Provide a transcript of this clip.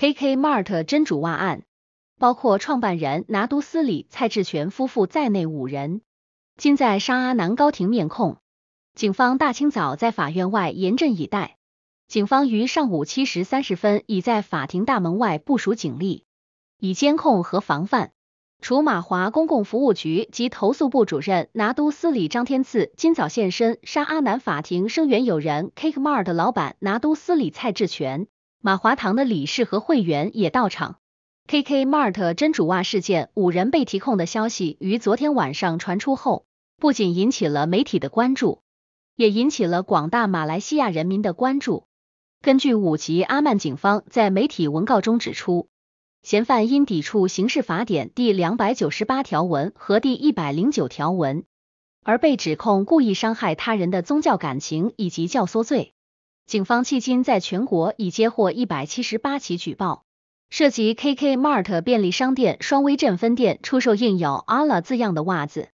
K K Mart 真主袜案，包括创办人拿督斯里蔡志全夫妇在内五人，今在沙阿南高庭面控。警方大清早在法院外严阵以待。警方于上午七时三十分已在法庭大门外部署警力，以监控和防范。除马华公共服务局及投诉部主任拿督斯里张天赐今早现身沙阿南法庭声援友人 K K Mart 老板拿督斯里蔡志全。马华堂的理事和会员也到场。KK Mart 真主袜事件五人被提控的消息于昨天晚上传出后，不仅引起了媒体的关注，也引起了广大马来西亚人民的关注。根据五级阿曼警方在媒体文告中指出，嫌犯因抵触刑事法典第两百九十八条文和第一百零九条文，而被指控故意伤害他人的宗教感情以及教唆罪。警方迄今在全国已接获一百七十八起举报，涉及 KK Mart 便利商店双威镇分店出售印有 ALLA 字样的袜子。